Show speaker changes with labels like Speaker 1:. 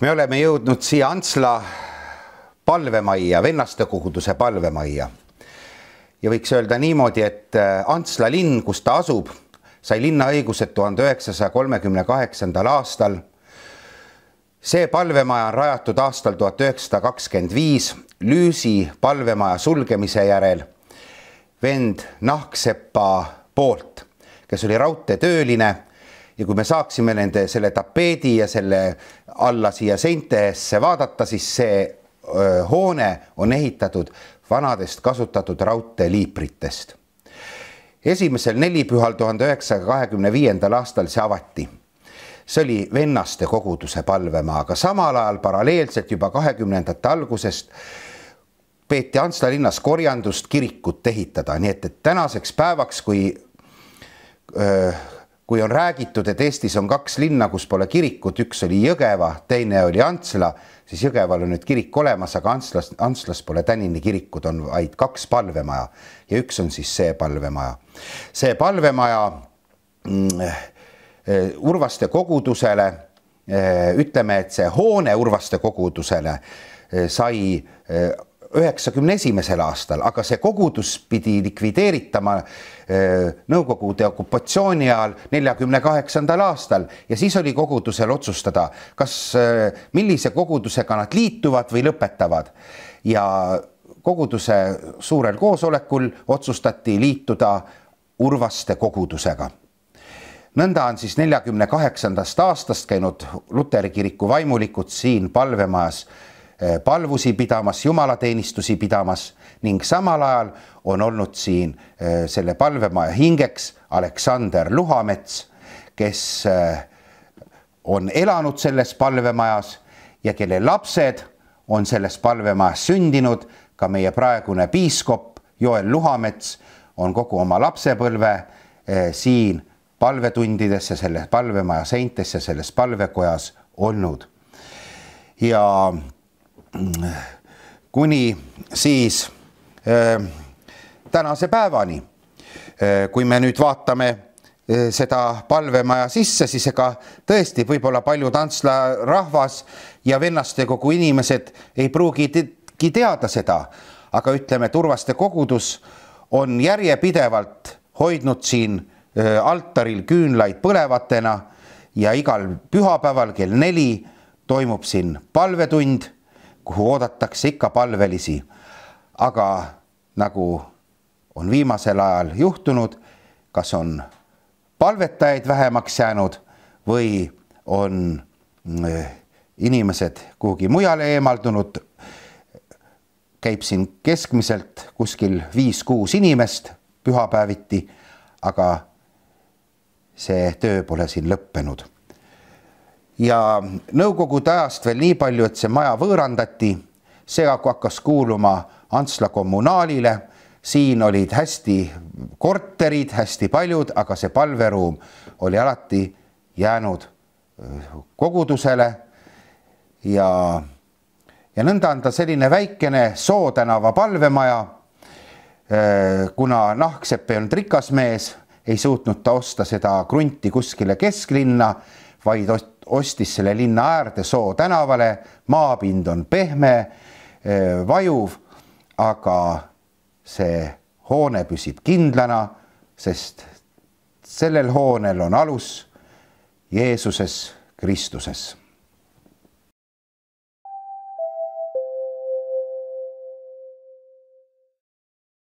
Speaker 1: me oleme jõudnud siia Antsla palvemajja, vennaste koguduse palvemajja. ja võiks öelda niimoodi, et äh, Antsla linn, kus ta asub, sai linnaõigused tuhande üheksasaja kolmekümne kaheksandal aastal. see palvemaja on rajatud aastal tuhat üheksasada kakskümmend viis Lüüsi palvemaja sulgemise järel vend Nahksepa poolt, kes oli raudteetööline ja kui me saaksime nende selle tapeedi ja selle alla siia seintesse vaadata, siis see öö, hoone on ehitatud vanadest kasutatud raudteeliipritest. esimesel nelipühal tuhande üheksasaja kahekümne viiendal aastal see avati see oli vennaste koguduse palvemaa, aga samal ajal paralleelselt juba kahekümnendate algusest peeti Antsla linnas korjandust kirikut ehitada, nii et, et tänaseks päevaks, kui öö, kui on räägitud, et Eestis on kaks linna, kus pole kirikut, üks oli Jõgeva, teine oli Antsla, siis Jõgeval on nüüd kirik olemas, aga Antslas, Antslas pole Tänini kirikut, on vaid kaks palvemaja ja üks on siis see palvemaja. see palvemaja mm, eh, eh, Urvaste kogudusele, eh, ütleme, et see hoone Urvaste kogudusele sai üheksakümne esimesel aastal, aga see kogudus pidi likvideeritama Nõukogude okupatsiooni ajal neljakümne kaheksandal aastal ja siis oli kogudusel otsustada, kas, millise kogudusega nad liituvad või lõpetavad. ja koguduse suurel koosolekul otsustati liituda Urvaste kogudusega nõnda on siis neljakümne kaheksandast aastast käinud luteri kiriku vaimulikud siin palvemajas Eh, palvusi pidamas, jumalateenistusi pidamas ning samal ajal on olnud siin eh, selle palvemaja hingeks Aleksander Luhamets, kes eh, on elanud selles palvemajas ja kelle lapsed on selles palvemajas sündinud, ka meie praegune piiskop Joel Luhamets on kogu oma lapsepõlve siin palvetundidesse, selle palvemaja seintesse, selles palvekojas olnud. ja kuni siis äh, tänase päevani. Äh, kui me nüüd vaatame äh, seda palvemaja sisse, siis ega tõesti võib-olla paljud Antsla rahvas ja vennastekogu inimesed ei pruugigi teada seda, aga ütleme, Turvaste kogudus on järjepidevalt hoidnud siin altaril küünlaid põlevatena ja igal pühapäeval kell neli toimub siin palvetund kuhu oodatakse ikka palvelisi. aga nagu on viimasel ajal juhtunud, kas on palvetajaid vähemaks jäänud või on eh, inimesed kuhugi mujale eemaldunud. käib siin keskmiselt kuskil viis-kuus inimest pühapäeviti, aga see töö pole siin lõppenud ja nõukogude ajast veel nii palju, et see maja võõrandati, see hakkas kuuluma Antsla kommunaalile, siin olid hästi korterid, hästi paljud, aga see palveruum oli alati jäänud äh, kogudusele ja, ja nõnda on ta selline väikene Sootänava palvemaja. Äh, kuna Nahksepp ei olnud rikas mees, ei suutnud ta osta seda krunti kuskile kesklinna, vaid ostis selle linna äärde Soo tänavale, maapind on pehme, eh, vajuv, aga see hoone püsib kindlana, sest sellel hoonel on alus Jeesuses Kristuses